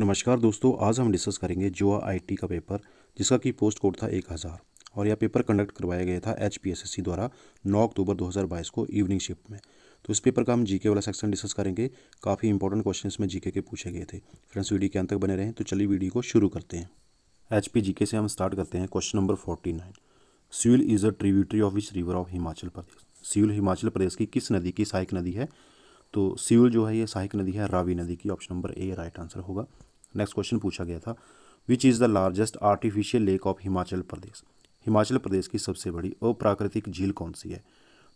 नमस्कार दोस्तों आज हम डिस्कस करेंगे जोआ आईटी का पेपर जिसका कि पोस्ट कोड था एक हज़ार और यह पेपर कंडक्ट करवाया गया था एच द्वारा 9 अक्टूबर 2022 को इवनिंग शिफ्ट में तो इस पेपर का हम जीके वाला सेक्शन डिस्कस करेंगे काफ़ी इंपॉर्टेंट क्वेश्चन इसमें जीके के पूछे गए थे फ्रेंड्स वीडियो के अंत तक बने रहें तो चलिए वीडियो को शुरू करते हैं एच पी से हम स्टार्ट करते हैं question number forty nine Seel is a tributary of which river of Himachal Pradesh सिविल हिमाचल प्रदेश की किस नदी की सहायक नदी है तो सीवल जो है ये सहायक नदी है रावी नदी की option number A right answer होगा नेक्स्ट क्वेश्चन पूछा गया था which is the largest artificial lake of Himachal Pradesh Himachal Pradesh की सबसे बड़ी अप्राकृतिक झील कौन सी है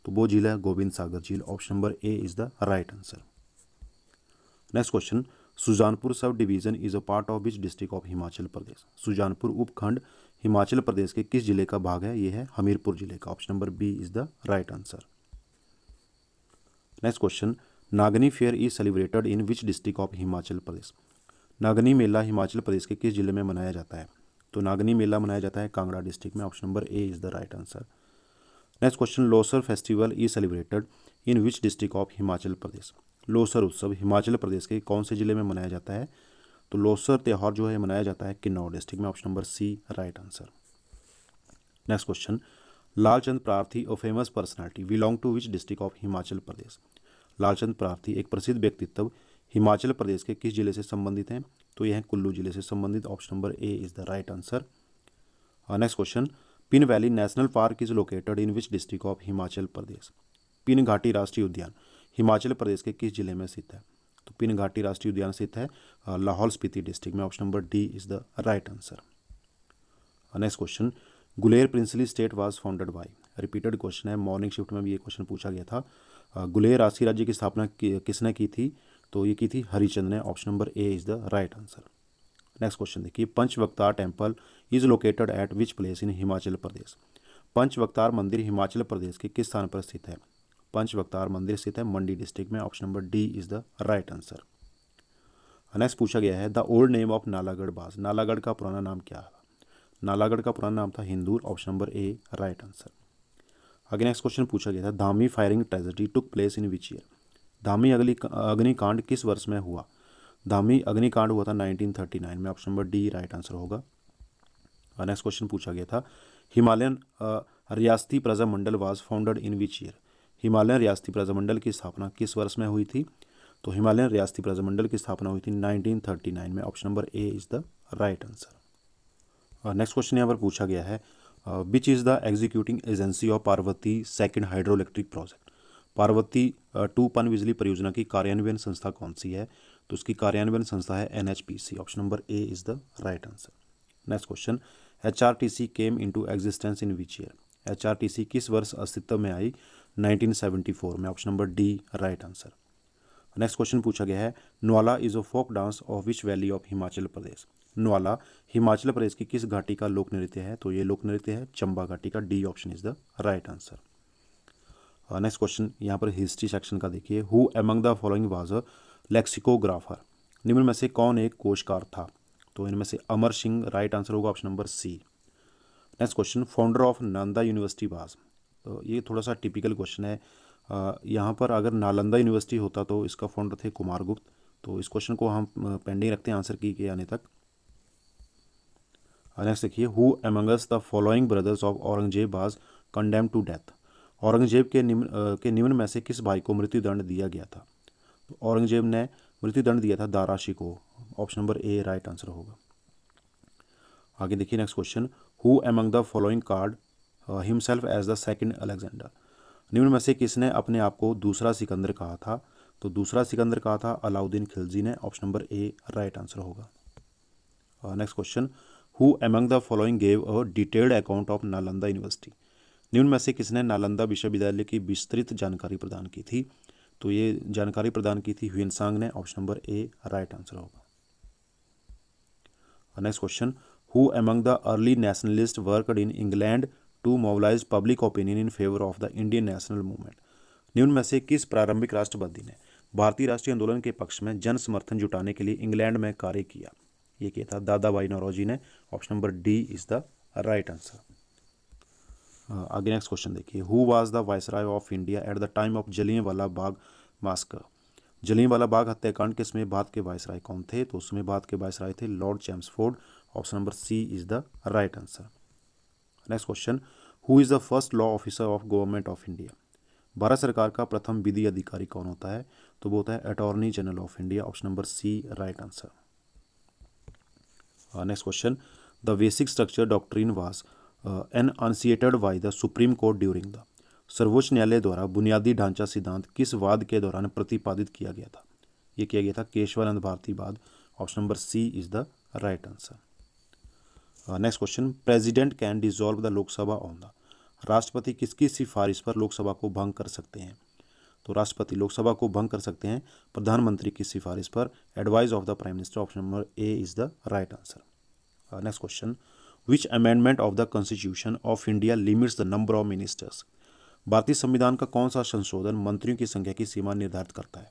तो वो झील है गोविंद सागर झील option number A is the right answer next question Sujanpur sub division is a part of which district of Himachal Pradesh Sujanpur उपखंड हिमाचल प्रदेश के किस जिले का भाग है ये है हमीरपुर जिले का option number B is the right answer next question Nagni fair is celebrated in which district of Himachal Pradesh Nagni मेला हिमाचल प्रदेश के किस जिले में मनाया जाता है तो नागनी मेला मनाया जाता है कांगड़ा डिस्ट्रिक्ट में option number A is the right answer next question Losar festival is celebrated in which district of Himachal Pradesh Losar उत्सव हिमाचल प्रदेश के कौन से जिले में मनाया जाता है तो लोसर त्यौहार जो है मनाया जाता है किन्नौर डिस्ट्रिक्ट में option number C right answer next question Lalchand Prarthi और famous personality belong to which district of Himachal Pradesh Lalchand Prarthi एक प्रसिद्ध व्यक्तित्व हिमाचल प्रदेश के किस जिले से संबंधित हैं तो यह कुल्लू जिले से संबंधित option number A is the right answer next question Pin valley national park is located in which district of Himachal Pradesh Pin घाटी राष्ट्रीय उद्यान हिमाचल प्रदेश के किस जिले में स्थित है तो पिन घाटी राष्ट्रीय उद्यान स्थित है uh, लाहौल स्पीति डिस्ट्रिक्ट में option number D is the right answer next question Guler princely state was founded by repeated question है मॉर्निंग शिफ्ट में भी ये क्वेश्चन पूछा गया था गुलेर आसी राज्य की स्थापना किसने की थी तो ये की थी हरिचंद ने option number A is the right answer next question देखिए Panchvaktra temple is located at which place in Himachal Pradesh Panchvaktra मंदिर हिमाचल प्रदेश के किस स्थान पर स्थित है पंचवक्तार मंदिर स्थित है मंडी डिस्ट्रिक्ट में option number D is the right answer next पूछा गया है the old name of Nalagarh was Nalagarh का पुराना नाम क्या है नालागढ़ का पुराना नाम था Hindur option number A right answer आगे नेक्स्ट क्वेश्चन पूछा गया था Dhami firing tragedy took place in which year Dhami अगली अग्निकांड किस वर्ष में हुआ धामी अग्निकांड हुआ था 1939 में option number D right answer होगा नेक्स्ट क्वेश्चन पूछा गया था Himalayan Riyasati Praja Mandal was founded in which year Himalayan Riyasati Praja मंडल की स्थापना किस वर्ष में हुई थी तो हिमालयन रियासती प्रजा मंडल की स्थापना हुई थी 1939 में option number A is the right answer next uh, question यहाँ पर पूछा गया है which is the executing agency of Parvati second hydro electric project Parvati two पन बिजली परियोजना की कार्यान्वयन संस्था कौन सी है तो उसकी कार्यान्वयन संस्था है एन option number A is the right answer next question H R T C came into existence in which year H R T C किस वर्ष अस्तित्व में आई 1974 में option number D right answer next question पूछा गया है Nowala is a folk dance of which valley of Himachal Pradesh Nowala Himachal Pradesh की किस घाटी का लोक नृत्य है तो ये लोक नृत्य है चंबा घाटी का D option is the right answer next question यहाँ पर हिस्ट्री सेक्शन का देखिए who among the following was a lexicographer निम्न में से कौन एक कोशकार था तो इनमें से अमर सिंह राइट आंसर होगा option number C next question founder of Nalanda university was तो ये थोड़ा सा टिपिकल क्वेश्चन है यहाँ पर अगर नालंदा यूनिवर्सिटी होता तो इसका फाउंडर थे कुमार गुप्त तो इस क्वेश्चन को हम पेंडिंग रखते हैं आंसर की के आने तक नेक्स्ट देखिए who amongst the following brothers of Aurangzeb was condemned to death Aurangzeb के निम्न के निम्न में से किस भाई को मृत्युदंड दिया गया था तो औरंगजेब ने मृत्युदंड दिया था दाराशी को option number A right answer होगा आगे देखिए next question who among the following called himself as the second Alexander निम्न में से किसने अपने आप को दूसरा सिकंदर कहा था तो दूसरा सिकंदर कहा था अलाउद्दीन खिलजी ने option number A right answer होगा next question who among the following gave a detailed account of Nalanda university निम्न में से किसने नालंदा विश्वविद्यालय की विस्तृत जानकारी प्रदान की थी तो ये जानकारी प्रदान की थी हुएन सांग ने option number A right answer होगा next question who among the early nationalist worked in England to mobilise public opinion in favour of the Indian national movement निम्न में से किस प्रारंभिक राष्ट्रवादी ने भारतीय राष्ट्रीय आंदोलन के पक्ष में जन समर्थन जुटाने के लिए इंग्लैंड में कार्य किया ये किया था दादा भाई नौरोजी ने option number D is the right answer आगे नेक्स्ट क्वेश्चन देखिए who was the viceroy of India at the time of वाला बाग मास्कर वाला बाग हत्याकांड के समय बाद के वायसराय कौन थे तो उसमें बाद के वायसराय थे Lord Chelmsford option number C is the right answer next question who is the first law officer of government of India Bharat सरकार का प्रथम विधि अधिकारी कौन होता है तो वो होता है attorney general of India option number C right answer next question the basic structure doctrine was an enunciated by the supreme court during the सर्वोच्च न्यायालय द्वारा बुनियादी ढांचा सिद्धांत किस वाद के दौरान प्रतिपादित किया गया था ये किया गया था केशवानंद भारती वाद option number C is the right answer next question president can dissolve the Lok Sabha on the राष्ट्रपति किसकी सिफारिश पर लोकसभा को भंग कर सकते हैं तो राष्ट्रपति लोकसभा को भंग कर सकते हैं प्रधानमंत्री की सिफारिश पर advice of the prime minister option number A is the right answer next question which amendment of the constitution of India limits the number of ministers भारतीय संविधान का कौन सा संशोधन मंत्रियों की संख्या की सीमा निर्धारित करता है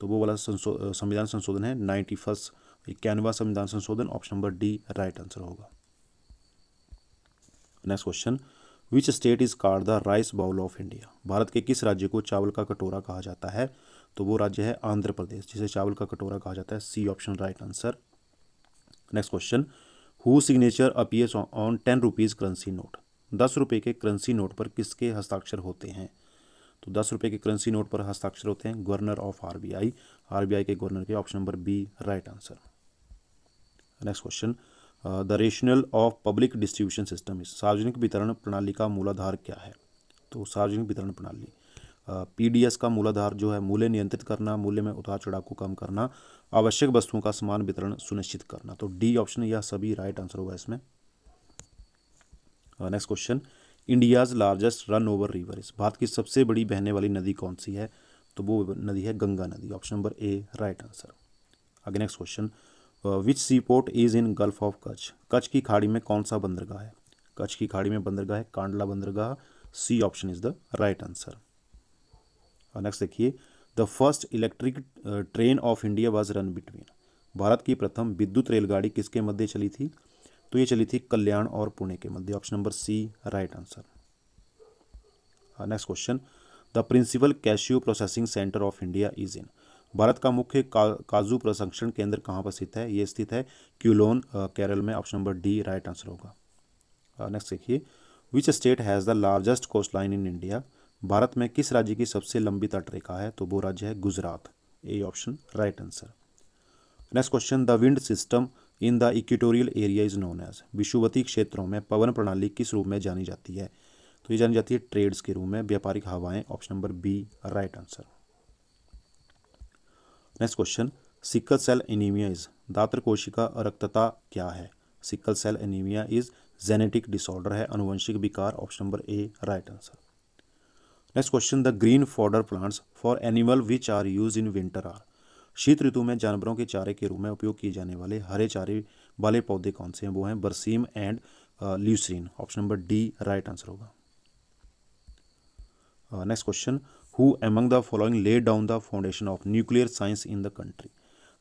तो वो वाला uh, संविधान संशोधन है नाइन्टी फर्स्ट इक्यानवा संविधान संशोधन option number D right answer होगा next question which state is called the rice bowl of India Bharat के किस राज्य को चावल का कटोरा कहा जाता है तो वो राज्य है आंध्र प्रदेश जिसे चावल का कटोरा कहा जाता है C option right answer next question who signature appears on ten rupees currency note दस रुपये के करेंसी नोट पर किसके हस्ताक्षर होते हैं तो दस रुपये के करेंसी नोट पर हस्ताक्षर होते हैं governor of R R B I B I के गवर्नर के option number B right answer next question the rational of public distribution system सार्वजनिक वितरण प्रणाली का मूलाधार क्या है तो सार्वजनिक वितरण प्रणाली पीडीएस का मूलाधार जो है मूल्य नियंत्रित करना मूल्य में उतार चढ़ाव को कम करना आवश्यक वस्तुओं का समान वितरण सुनिश्चित करना तो डी ऑप्शन यह सभी राइट आंसर होगा इसमें next question India's largest run over river is Bharat की सबसे बड़ी बहने वाली नदी कौन सी है तो वो नदी है गंगा नदी option number A right answer आगे next question which sea port is in gulf of Kutch Kutch की खाड़ी में कौन सा बंदरगाह है कच्छ की खाड़ी में बंदरगाह है कांडला बंदरगाह C option is the right answer और नेक्स्ट देखिए the first electric train of India was run between Bharat की प्रथम विद्युत रेलगाड़ी किसके मध्य चली थी तो ये चली थी कल्याण और पुणे के मध्य option number C right answer next question the principal cashew processing centre of India is in Bharat का मुख्य का, काजू प्रसंस्करण केंद्र कहाँ पर स्थित है ये स्थित है क्यूलोन केरल में option number D right answer होगा नेक्स्ट देखिए which state has the largest coast line in India Bharat में किस राज्य की सबसे लंबी तटरेखा है तो वो राज्य है Gujarat A option right answer next question the wind system in the equatorial area is known as विश्ववती क्षेत्रों में पवन प्रणाली किस रूप में जानी जाती है तो ये जानी जाती है ट्रेड्स के रूप में व्यापारिक हवाएं option number B right answer next question sickle cell anaemia is दात्र कोशिका अरक्तता क्या है sickle cell anaemia is genetic disorder है अनुवंशिक विकार option number A right answer next question the green fodder plants for animal which are use in winter are शीत ऋतु में जानवरों के चारे के रूप में उपयोग किए जाने वाले हरे चारे वाले पौधे कौन से हैं वो हैं berseem and lucerne option number D right answer होगा next question who among the following lay down the foundation of nuclear science in the country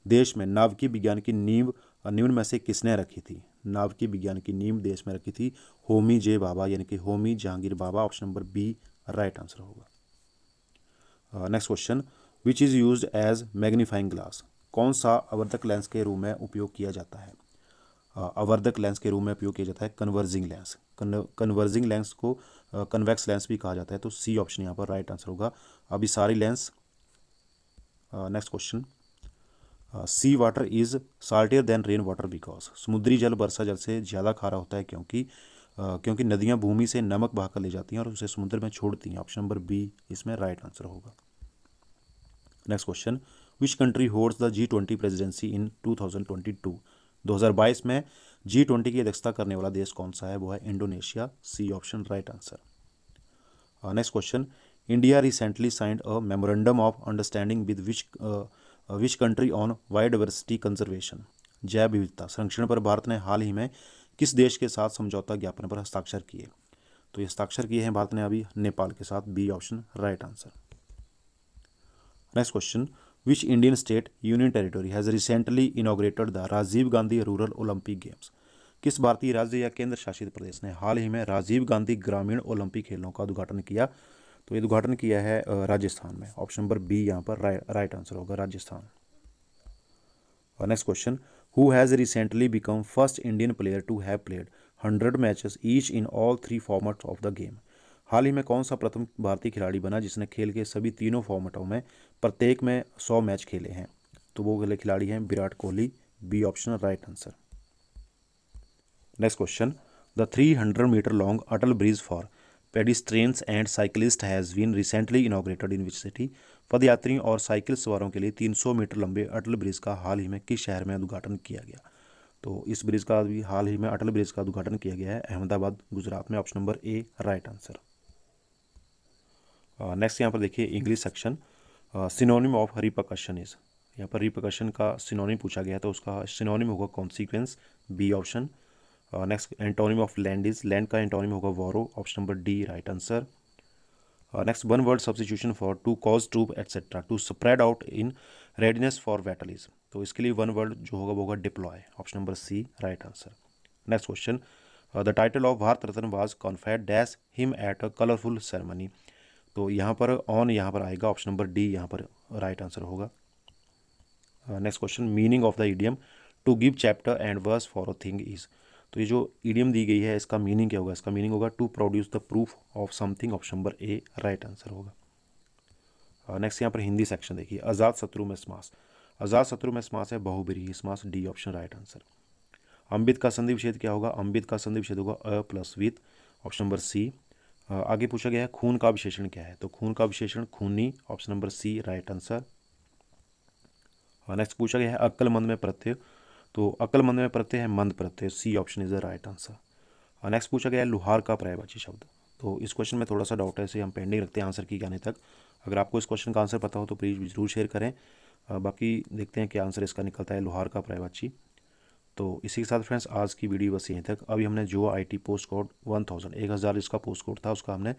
देश में नावकी विज्ञान की नींव निम्न में से किसने रखी थी नावकी विज्ञान की नींव देश में रखी थी होमी जे बाबा यानी कि Homi Jehangir Bhabha option number B right answer होगा next question which is use as magnifying glass कौन सा अवर्धक लेंस के रूप में उपयोग किया जाता है अवर्धक लेंस के रूप में उपयोग किया जाता है कन्वर्जिंग लेंस कन्वर्जिंग लेंस को कन्वेक्स लेंस भी कहा जाता है तो सी ऑप्शन यहाँ पर राइट आंसर होगा अभी sorry lens next question sea water is saltier than rain water because समुद्री जल वर्षा जल से ज़्यादा खारा होता है क्योंकि uh, क्योंकि नदियाँ भूमि से नमक बहाकर ले जाती हैं और उसे समुद्र में छोड़ती हैं ऑप्शन नंबर बी इसमें राइट आंसर होगा next question which country holds the G twenty presidency in two thousand twenty two 2022 में जी ट्वेंटी की अध्यक्षता करने वाला देश कौन सा है वो है Indonesia C option right answer next question India recently signed a memorandum of understanding with which which country on biodiversity conservation जैव विविधता संरक्षण पर भारत ने हाल ही में किस देश के साथ समझौता ज्ञापन पर हस्ताक्षर किए तो ये हस्ताक्षर किए हैं भारत ने अभी नेपाल के साथ B option right answer next question which Indian state union territory has recently inaugurated the Rajiv Gandhi rural olympic games किस भारतीय राज्य या केंद्र शासित प्रदेश ने हाल ही में राजीव गांधी ग्रामीण ओलंपिक खेलों का उद्घाटन किया तो ये उद्घाटन किया है राजस्थान में ऑप्शन नंबर बी यहाँ पर राइट आंसर होगा राजस्थान और next question who has recently become first Indian player to have played hundred matches each in all three formats of the game हाल ही में कौन सा प्रथम भारतीय खिलाड़ी बना जिसने खेल के सभी तीनों फॉर्मेटों में प्रत्येक में सौ मैच खेले हैं तो वो अगले खिलाड़ी हैं Virat Kohli B option right answer next question the three hundred metre long Atal bridge for pedestrians and cyclist has been recently inaugurated in which city पदयात्रियों और साइकिल सवारों के लिए 300 मीटर लंबे अटल ब्रिज का हाल ही में किस शहर में उद्घाटन किया गया तो इस ब्रिज का भी हाल ही में अटल ब्रिज का उद्घाटन किया गया है अहमदाबाद गुजरात में option number A right answer next यहाँ पर देखिए English section synonym of repercussion is यहाँ पर रिपकशन का सिनोनिम पूछा गया तो उसका सिनोनिम होगा consequence B option next antonym of lend is lend का एंटोनिम होगा borrow option number D right answer next one word substitution for to cause to etcetera to spread out in readiness for is तो इसके लिए one word जो होगा वो होगा deploy option number C right answer next question the title of Bharat Ratna was conferred dash him at a colourful ceremony तो यहाँ पर ऑन यहाँ पर आएगा ऑप्शन नंबर डी यहाँ पर राइट आंसर होगा next question meaning of the idiom to give chapter and verse for a thing is तो ये जो ईडियम दी गई है इसका मीनिंग क्या होगा इसका मीनिंग होगा to produce the proof of something option number A right answer होगा नेक्स्ट uh, यहाँ पर हिंदी सेक्शन देखिए आज़ाद शत्रु में स्मास आज़ाद शत्रु में स्मास है बहुबरी स्मास डी ऑप्शन राइट आंसर अम्बित का संधि विषेद क्या होगा अम्बित का संधि विषेद होगा अ प्लस विथ ऑप्शन नंबर सी आगे पूछा गया है खून का विशेषण क्या है तो खून का विशेषण खूनी option number C right answer next पूछा गया है अक्लमंद में प्रत्यय तो अक्लमंद में प्रत्यय है मंद प्रत्यय C option is the right answer next पूछा गया है लुहार का पर्यायवाची शब्द तो इस क्वेश्चन में थोड़ा सा डाउट है इसे हम पेंडिंग रखते हैं आंसर की जाने तक अगर आपको इस क्वेश्चन का आंसर पता हो तो प्लीज़ ज़रूर शेयर करें बाकी देखते हैं कि आंसर इसका निकलता है लोहार का पर्यायवाची तो इसी के साथ फ्रेंड्स आज की वीडियो बस यहीं तक अभी हमने जो IT post code one thousand एक हज़ार इसका पोस्ट कोड था उसका हमने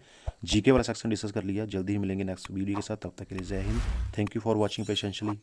जीके वाला सेक्शन डिस्कस कर लिया जल्दी ही मिलेंगे नेक्स्ट वीडियो के साथ तब तक के लिए जय हिंद थैंक यू फॉर वॉचिंग पेशेंशली